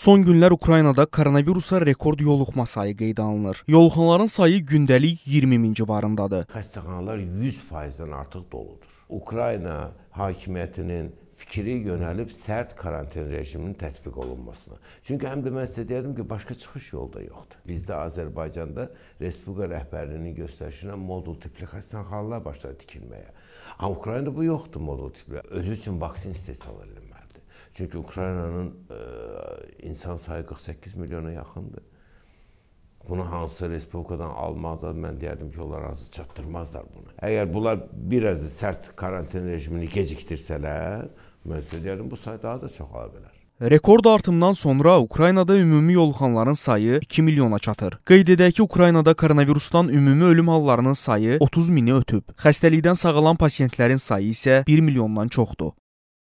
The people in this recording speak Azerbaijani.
Son günlər Ukraynada koronavirusa rekord yoluxma sayı qeyd alınır. Yoluxanların sayı gündəlik 20 min civarındadır. Xəstəxanalar 100%-dən artıq doludur. Ukrayna hakimiyyətinin fikri yönəlib sərt karantin rejiminin tətbiq olunmasına. Çünki həm də mən sizə deyərdim ki, başqa çıxış yolu da yoxdur. Bizdə Azərbaycanda Respublika rəhbərliyinin göstərişinə modul tipli xəstəxanalar başladı tikilməyə. Amma Ukraynada bu yoxdur modul tipli. Özü üçün vaksin istehsal edilməlidir. Çünki Ukraynanın ə, e, insan sayı 48 milyona yaxındır. Bunu hansı respublikadan almaq da mən deyərdim ki, onlar razı çatdırmazlar bunu. Əgər bunlar bir az sərt karantin rejimini gecikdirsələr, mən sizə deyərdim bu say daha da çoxala bilər. Rekord artımdan sonra Ukraynada ümumi yoluxanların sayı 2 milyona çatır. Qeyd edək ki, Ukraynada koronavirusdan ümumi ölüm hallarının sayı 30 mini ötüb. Xəstəlikdən sağalan pasientlərin sayı isə 1 milyondan çoxdur.